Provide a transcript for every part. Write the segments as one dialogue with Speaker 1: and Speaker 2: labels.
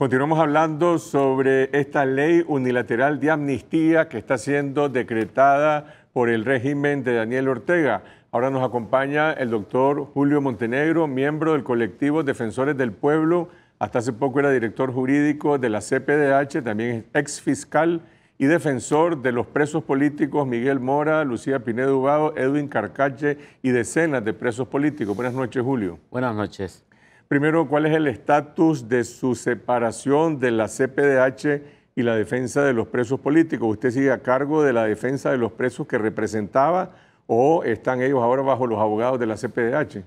Speaker 1: Continuamos hablando sobre esta ley unilateral de amnistía que está siendo decretada por el régimen de Daniel Ortega. Ahora nos acompaña el doctor Julio Montenegro, miembro del colectivo Defensores del Pueblo. Hasta hace poco era director jurídico de la CPDH, también ex fiscal y defensor de los presos políticos Miguel Mora, Lucía Pinedo Ubao, Edwin Carcache y decenas de presos políticos. Buenas noches, Julio. Buenas noches primero cuál es el estatus de su separación de la CPDH y la defensa de los presos políticos. ¿Usted sigue a cargo de la defensa de los presos que representaba o están ellos ahora bajo los abogados de la CPDH?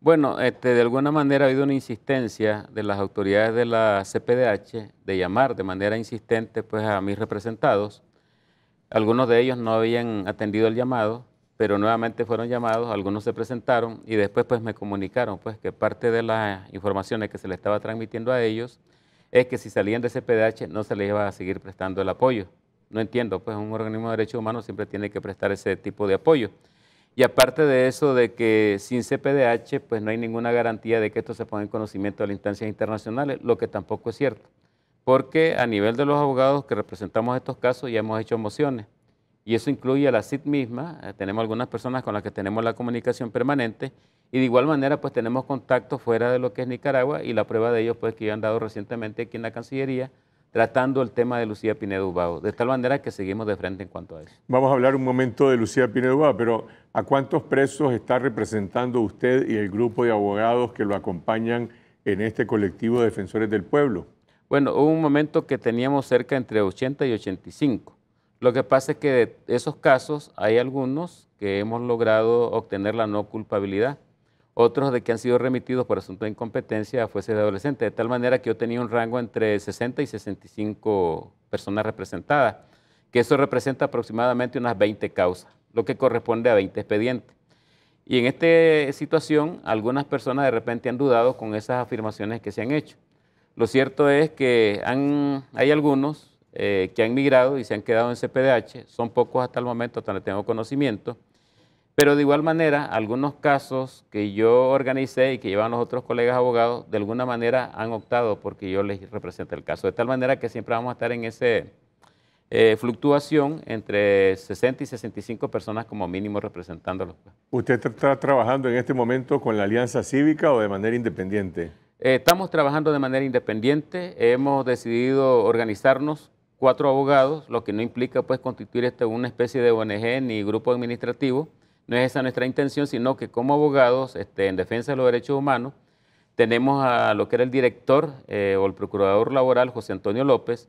Speaker 1: Bueno, este,
Speaker 2: de alguna manera ha habido una insistencia de las autoridades de la CPDH de llamar de manera insistente pues, a mis representados. Algunos de ellos no habían atendido el llamado pero nuevamente fueron llamados, algunos se presentaron y después pues me comunicaron pues que parte de las informaciones que se le estaba transmitiendo a ellos es que si salían de CPDH no se les iba a seguir prestando el apoyo. No entiendo, pues un organismo de derechos humanos siempre tiene que prestar ese tipo de apoyo. Y aparte de eso, de que sin CPDH, pues no hay ninguna garantía de que esto se ponga en conocimiento de las instancias internacionales, lo que tampoco es cierto. Porque a nivel de los abogados que representamos estos casos ya hemos hecho mociones y eso incluye a la CID misma, eh, tenemos algunas personas con las que tenemos la comunicación permanente y de igual manera pues tenemos contacto fuera de lo que es Nicaragua y la prueba de ello pues que han dado recientemente aquí en la Cancillería tratando el tema de Lucía Pinedo Ubao, de tal manera que seguimos de frente en
Speaker 1: cuanto a eso. Vamos a hablar un momento de Lucía Pinedo Ubao, pero ¿a cuántos presos está representando usted y el grupo de abogados que lo acompañan en este colectivo de defensores del pueblo? Bueno, hubo un momento que
Speaker 2: teníamos cerca entre 80 y 85 lo que pasa es que de esos casos hay algunos que hemos logrado obtener la no culpabilidad, otros de que han sido remitidos por asunto de incompetencia a jueces de adolescentes, de tal manera que yo tenía un rango entre 60 y 65 personas representadas, que eso representa aproximadamente unas 20 causas, lo que corresponde a 20 expedientes. Y en esta situación, algunas personas de repente han dudado con esas afirmaciones que se han hecho. Lo cierto es que hay algunos eh, que han migrado y se han quedado en CPDH, son pocos hasta el momento, hasta donde tengo conocimiento, pero de igual manera, algunos casos que yo organicé y que llevan los otros colegas abogados, de alguna manera han optado porque yo les represento el caso, de tal manera que siempre vamos a estar en esa eh, fluctuación entre 60 y 65 personas como mínimo representando representándolos.
Speaker 1: ¿Usted está trabajando en este momento con la Alianza Cívica o de
Speaker 2: manera independiente? Eh, estamos trabajando de manera independiente, hemos decidido organizarnos cuatro abogados, lo que no implica pues constituir este una especie de ONG ni grupo administrativo. No es esa nuestra intención, sino que como abogados este, en defensa de los derechos humanos tenemos a lo que era el director eh, o el procurador laboral José Antonio López,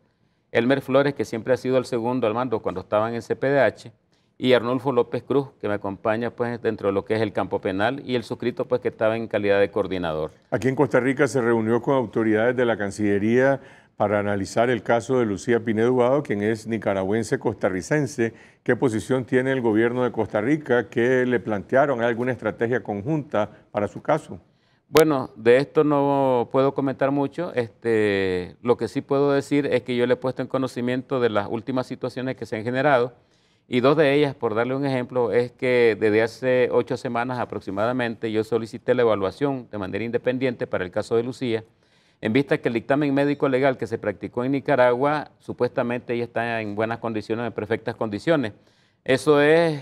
Speaker 2: Elmer Flores, que siempre ha sido el segundo al mando cuando estaban en CPDH, y Arnulfo López Cruz, que me acompaña pues dentro de lo que es el campo penal, y el suscrito pues que estaba en calidad de coordinador.
Speaker 1: Aquí en Costa Rica se reunió con autoridades de la Cancillería, para analizar el caso de Lucía Pinedo Guado, quien es nicaragüense costarricense. ¿Qué posición tiene el gobierno de Costa Rica? ¿Qué le plantearon? ¿Hay alguna estrategia conjunta para su caso?
Speaker 2: Bueno, de esto no puedo comentar mucho. Este, lo que sí puedo decir es que yo le he puesto en conocimiento de las últimas situaciones que se han generado y dos de ellas, por darle un ejemplo, es que desde hace ocho semanas aproximadamente yo solicité la evaluación de manera independiente para el caso de Lucía en vista que el dictamen médico legal que se practicó en Nicaragua supuestamente ella está en buenas condiciones, en perfectas condiciones. Eso es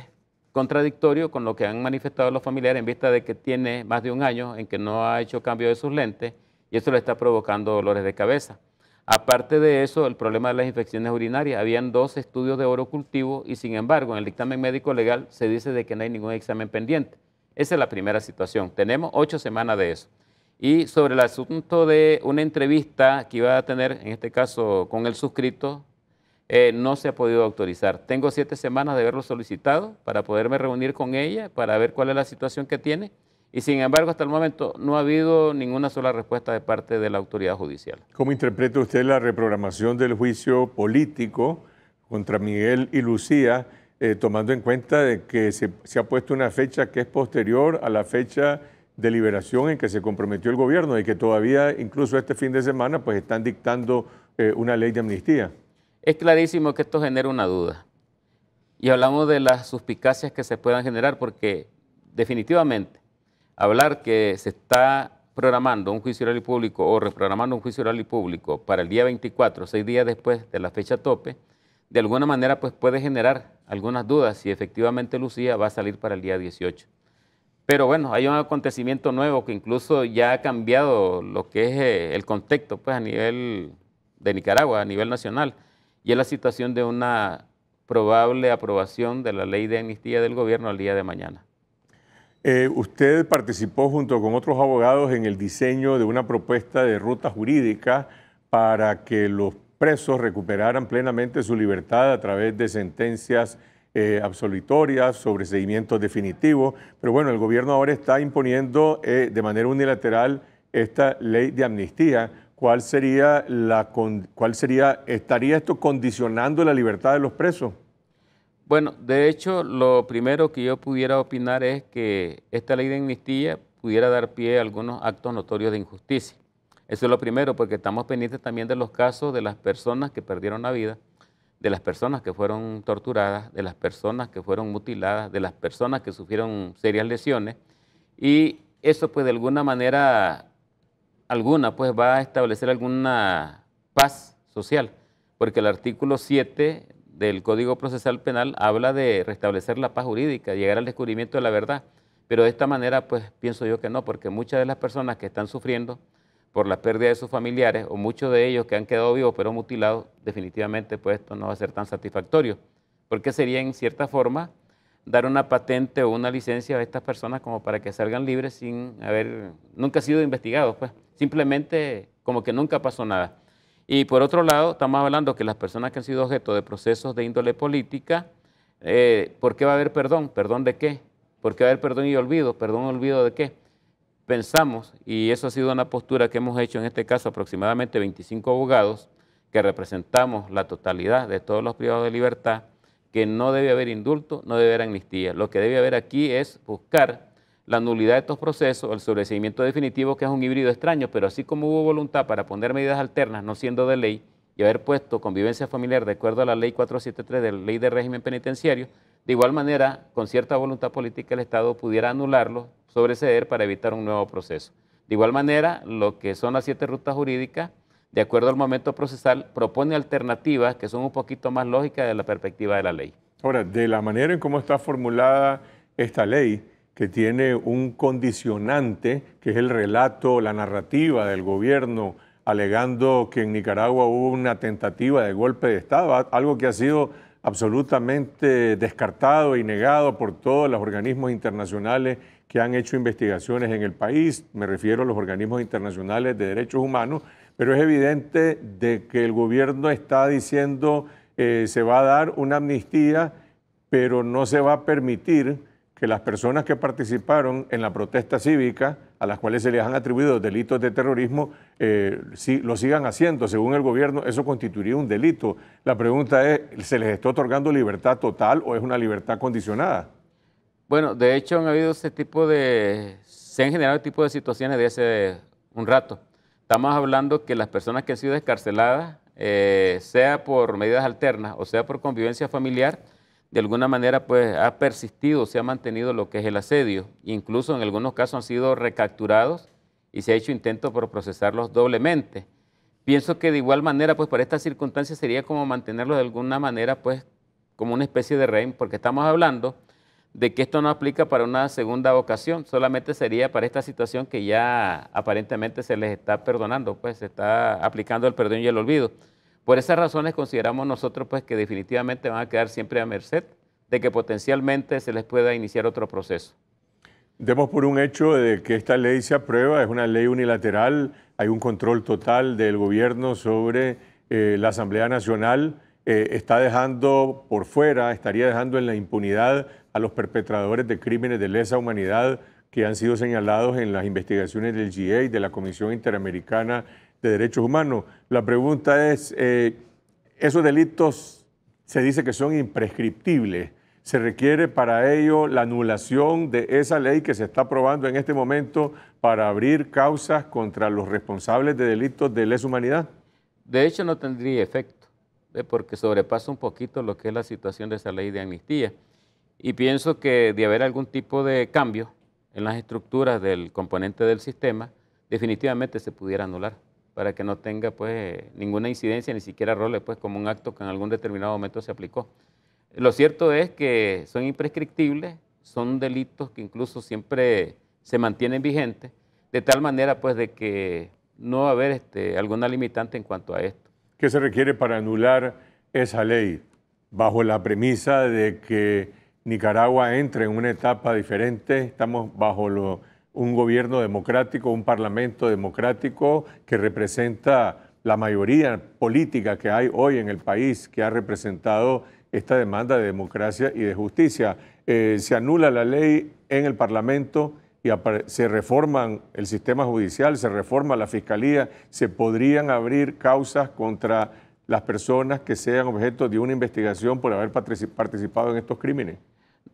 Speaker 2: contradictorio con lo que han manifestado los familiares en vista de que tiene más de un año en que no ha hecho cambio de sus lentes y eso le está provocando dolores de cabeza. Aparte de eso, el problema de las infecciones urinarias, habían dos estudios de oro cultivo y sin embargo en el dictamen médico legal se dice de que no hay ningún examen pendiente. Esa es la primera situación. Tenemos ocho semanas de eso. Y sobre el asunto de una entrevista que iba a tener, en este caso con el suscrito, eh, no se ha podido autorizar. Tengo siete semanas de haberlo solicitado para poderme reunir con ella, para ver cuál es la situación que tiene. Y sin embargo, hasta el momento no ha habido ninguna sola respuesta de parte de la autoridad judicial.
Speaker 1: ¿Cómo interpreta usted la reprogramación del juicio político contra Miguel y Lucía, eh, tomando en cuenta que se ha puesto una fecha que es posterior a la fecha deliberación en que se comprometió el gobierno y que todavía, incluso este fin de semana, pues están dictando eh, una ley de amnistía. Es clarísimo que esto genera una duda. Y hablamos de las suspicacias
Speaker 2: que se puedan generar porque definitivamente hablar que se está programando un juicio oral y público o reprogramando un juicio oral y público para el día 24, seis días después de la fecha tope, de alguna manera pues puede generar algunas dudas si efectivamente Lucía va a salir para el día 18. Pero bueno, hay un acontecimiento nuevo que incluso ya ha cambiado lo que es eh, el contexto pues, a nivel de Nicaragua, a nivel nacional, y es la situación de una probable aprobación de la ley de amnistía del gobierno al día de mañana.
Speaker 1: Eh, usted participó junto con otros abogados en el diseño de una propuesta de ruta jurídica para que los presos recuperaran plenamente su libertad a través de sentencias eh, absolutorias, sobre seguimiento definitivos, pero bueno, el gobierno ahora está imponiendo eh, de manera unilateral esta ley de amnistía. ¿Cuál sería la cuál sería estaría esto condicionando la libertad de los presos? Bueno, de hecho,
Speaker 2: lo primero que yo pudiera opinar es que esta ley de amnistía pudiera dar pie a algunos actos notorios de injusticia. Eso es lo primero, porque estamos pendientes también de los casos de las personas que perdieron la vida de las personas que fueron torturadas, de las personas que fueron mutiladas, de las personas que sufrieron serias lesiones y eso pues de alguna manera alguna pues va a establecer alguna paz social, porque el artículo 7 del Código Procesal Penal habla de restablecer la paz jurídica, llegar al descubrimiento de la verdad, pero de esta manera pues pienso yo que no, porque muchas de las personas que están sufriendo por la pérdida de sus familiares o muchos de ellos que han quedado vivos pero mutilados, definitivamente pues esto no va a ser tan satisfactorio, porque sería en cierta forma dar una patente o una licencia a estas personas como para que salgan libres sin haber nunca sido investigados, pues simplemente como que nunca pasó nada. Y por otro lado, estamos hablando que las personas que han sido objeto de procesos de índole política, eh, ¿por qué va a haber perdón? ¿Perdón de qué? ¿Por qué va a haber perdón y olvido? ¿Perdón y olvido de qué? pensamos, y eso ha sido una postura que hemos hecho en este caso aproximadamente 25 abogados, que representamos la totalidad de todos los privados de libertad, que no debe haber indulto, no debe haber amnistía. Lo que debe haber aquí es buscar la nulidad de estos procesos, el sobreseimiento definitivo, que es un híbrido extraño, pero así como hubo voluntad para poner medidas alternas, no siendo de ley, y haber puesto convivencia familiar de acuerdo a la ley 473 de la ley de régimen penitenciario, de igual manera, con cierta voluntad política, el Estado pudiera anularlo, sobreceder para evitar un nuevo proceso. De igual manera, lo que son las siete rutas jurídicas, de acuerdo al momento procesal, propone
Speaker 1: alternativas que son un poquito más lógicas de la perspectiva de la ley. Ahora, de la manera en cómo está formulada esta ley, que tiene un condicionante, que es el relato, la narrativa del gobierno, alegando que en Nicaragua hubo una tentativa de golpe de Estado, algo que ha sido absolutamente descartado y negado por todos los organismos internacionales que han hecho investigaciones en el país, me refiero a los organismos internacionales de derechos humanos, pero es evidente de que el gobierno está diciendo eh, se va a dar una amnistía, pero no se va a permitir que las personas que participaron en la protesta cívica, a las cuales se les han atribuido delitos de terrorismo, eh, lo sigan haciendo. Según el gobierno, eso constituiría un delito. La pregunta es, ¿se les está otorgando libertad total o es una libertad condicionada?
Speaker 2: Bueno, de hecho han habido ese tipo de, se han generado este tipo de situaciones de hace un rato. Estamos hablando que las personas que han sido descarceladas, eh, sea por medidas alternas o sea por convivencia familiar, de alguna manera pues ha persistido, se ha mantenido lo que es el asedio. Incluso en algunos casos han sido recapturados y se ha hecho intento por procesarlos doblemente. Pienso que de igual manera pues para estas circunstancias sería como mantenerlos de alguna manera pues como una especie de reino, porque estamos hablando de que esto no aplica para una segunda ocasión, solamente sería para esta situación que ya aparentemente se les está perdonando, pues se está aplicando el perdón y el olvido. Por esas razones consideramos nosotros pues que definitivamente van a quedar siempre a merced de que potencialmente se les pueda iniciar otro proceso.
Speaker 1: Demos por un hecho de que esta ley se aprueba, es una ley unilateral, hay un control total del gobierno sobre eh, la Asamblea Nacional, eh, está dejando por fuera, estaría dejando en la impunidad a los perpetradores de crímenes de lesa humanidad que han sido señalados en las investigaciones del y de la Comisión Interamericana de Derechos Humanos. La pregunta es, eh, esos delitos se dice que son imprescriptibles. ¿Se requiere para ello la anulación de esa ley que se está aprobando en este momento para abrir causas contra los responsables de delitos de lesa humanidad? De hecho, no tendría efecto,
Speaker 2: porque sobrepasa un poquito lo que es la situación de esa ley de amnistía. Y pienso que de haber algún tipo de cambio en las estructuras del componente del sistema, definitivamente se pudiera anular para que no tenga pues ninguna incidencia, ni siquiera roles pues como un acto que en algún determinado momento se aplicó. Lo cierto es que son imprescriptibles, son delitos que incluso siempre se mantienen vigentes, de tal manera pues
Speaker 1: de que no va a haber este, alguna limitante en cuanto a esto. ¿Qué se requiere para anular esa ley? Bajo la premisa de que Nicaragua entre en una etapa diferente, estamos bajo lo un gobierno democrático, un parlamento democrático que representa la mayoría política que hay hoy en el país, que ha representado esta demanda de democracia y de justicia. Eh, se anula la ley en el Parlamento y se reforman el sistema judicial, se reforma la fiscalía, se podrían abrir causas contra las personas que sean objeto de una investigación por haber participado en estos crímenes.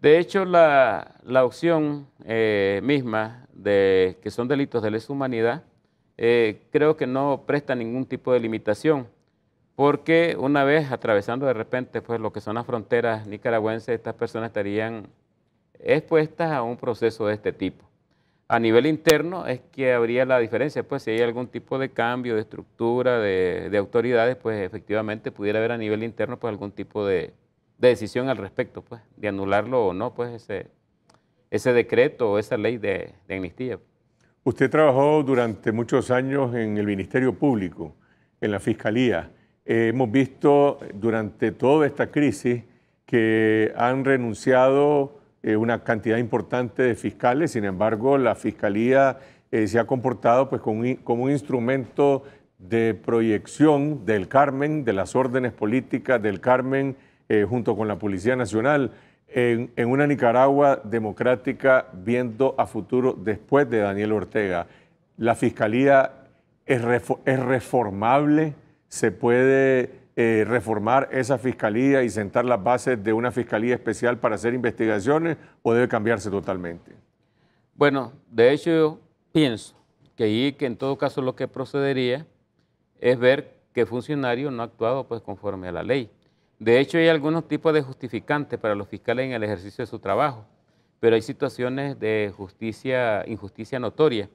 Speaker 1: De hecho,
Speaker 2: la, opción eh, misma que son delitos de lesa humanidad, eh, creo que no presta ningún tipo de limitación, porque una vez atravesando de repente pues, lo que son las fronteras nicaragüenses, estas personas estarían expuestas a un proceso de este tipo. A nivel interno es que habría la diferencia, pues si hay algún tipo de cambio de estructura, de, autoridades, pues efectivamente pudiera haber a nivel interno pues algún tipo de, de decisión al respecto, pues, de anularlo o no, pues ese, ese decreto o esa ley de, amnistía.
Speaker 1: Usted trabajó durante muchos años en el Ministerio Público, en la Fiscalía. hemos visto durante toda esta crisis que han renunciado eh, una cantidad importante de fiscales, sin embargo la Fiscalía eh, se ha comportado pues, como, un, instrumento de proyección del Carmen, de las órdenes políticas del Carmen, eh, junto con la Policía Nacional en, una Nicaragua democrática viendo a futuro después de Daniel Ortega? ¿La fiscalía es, reformable? ¿Se puede eh, reformar esa fiscalía y sentar las bases de una fiscalía especial para hacer investigaciones o debe cambiarse totalmente?
Speaker 2: Bueno, de hecho pienso que que en todo caso lo que procedería es ver qué funcionario no ha actuado pues conforme a la ley. De hecho, hay algunos tipos de justificantes para los fiscales en el ejercicio de su trabajo, pero hay situaciones de justicia, injusticia notoria.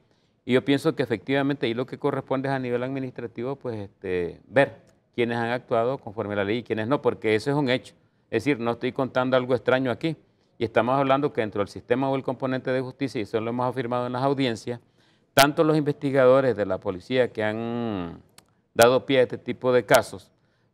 Speaker 2: Y yo pienso que efectivamente ahí lo que corresponde es a nivel administrativo, pues este, ver quiénes han actuado conforme a la ley y quiénes no, porque eso es un hecho. Es decir, no estoy contando algo extraño aquí. Y estamos hablando que dentro del sistema o el componente de justicia, y eso lo hemos afirmado en las audiencias, tanto los investigadores de la policía que han dado pie a este tipo de casos,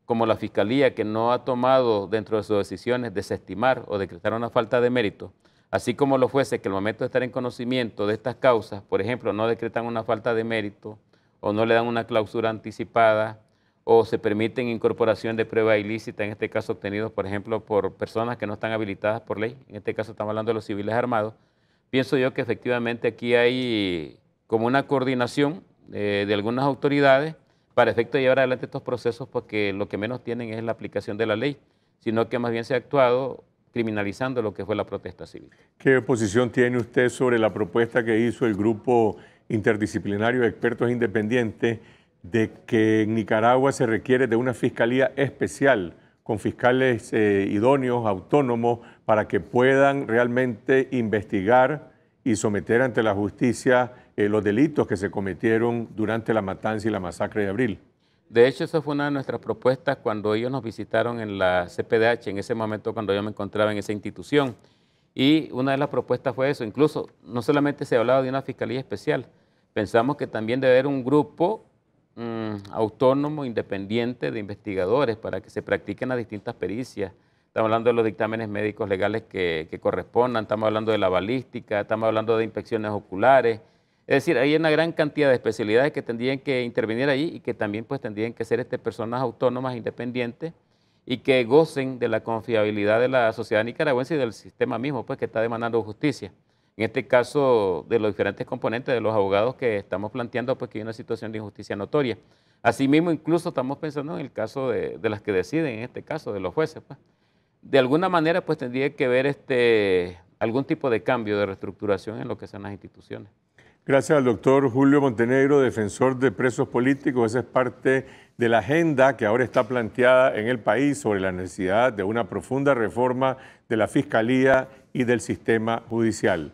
Speaker 2: como la Fiscalía, que no ha tomado dentro de sus decisiones desestimar o decretar una falta de mérito, así como lo fuese que el momento de estar en conocimiento de estas causas, por ejemplo, no decretan una falta de mérito o no le dan una clausura anticipada o se permiten incorporación de prueba ilícita, en este caso obtenidos, por ejemplo, por personas que no están habilitadas por ley, en este caso estamos hablando de los civiles armados, pienso yo que efectivamente aquí hay como una coordinación eh, de algunas autoridades para efecto de llevar adelante estos procesos porque lo que menos tienen es la aplicación de la ley, sino que más bien se ha actuado criminalizando lo que fue la protesta civil.
Speaker 1: ¿Qué posición tiene usted sobre la propuesta que hizo el grupo interdisciplinario de expertos independientes de que en Nicaragua se requiere de una fiscalía especial con fiscales eh, idóneos, autónomos, para que puedan realmente investigar y someter ante la justicia eh, los delitos que se cometieron durante la matanza y la masacre de abril. De hecho, esa fue una de nuestras propuestas cuando ellos
Speaker 2: nos visitaron en la CPDH, en ese momento cuando yo me encontraba en esa institución. Y una de las propuestas fue eso. Incluso no solamente se hablaba de una fiscalía especial, pensamos que también debe haber un grupo mm, autónomo, independiente de investigadores para que se practiquen las distintas pericias. Estamos hablando de los dictámenes médicos legales que correspondan, estamos hablando de la balística, estamos hablando de inspecciones oculares es decir, hay una gran cantidad de especialidades que tendrían que intervenir ahí y que también pues tendrían que ser este, personas autónomas, independientes y que gocen de la confiabilidad de la sociedad nicaragüense y del sistema mismo pues que está demandando justicia. En este caso de los diferentes componentes de los abogados que estamos planteando pues que hay una situación de injusticia notoria. Asimismo, incluso estamos pensando en el caso de, las que deciden, en este caso de los jueces. Pues. De alguna manera pues tendría que ver este, algún tipo de cambio, de reestructuración en lo que son las instituciones.
Speaker 1: Gracias al doctor Julio Montenegro, defensor de presos políticos. Esa es parte de la agenda que ahora está planteada en el país sobre la necesidad de una profunda reforma de la Fiscalía y del sistema judicial.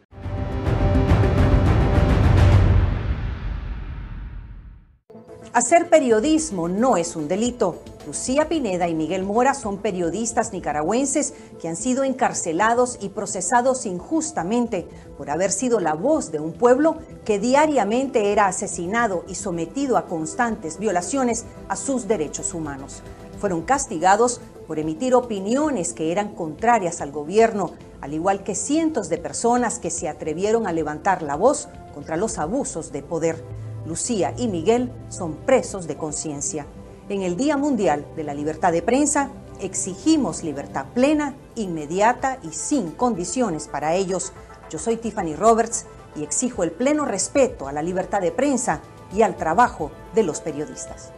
Speaker 1: Hacer periodismo no es un delito. Lucía Pineda y Miguel Mora son periodistas nicaragüenses que han sido encarcelados y procesados injustamente por haber sido la voz de un pueblo que diariamente era asesinado y sometido a constantes violaciones a sus derechos humanos. Fueron castigados por emitir opiniones que eran contrarias al gobierno, al igual que cientos de personas que se atrevieron a levantar la voz contra los abusos de poder. Lucía y Miguel son presos de conciencia. En el Día Mundial de la Libertad de Prensa exigimos libertad plena, inmediata y sin condiciones para ellos. Yo soy Tiffany Roberts y exijo el pleno respeto a la libertad de prensa y al trabajo de los periodistas.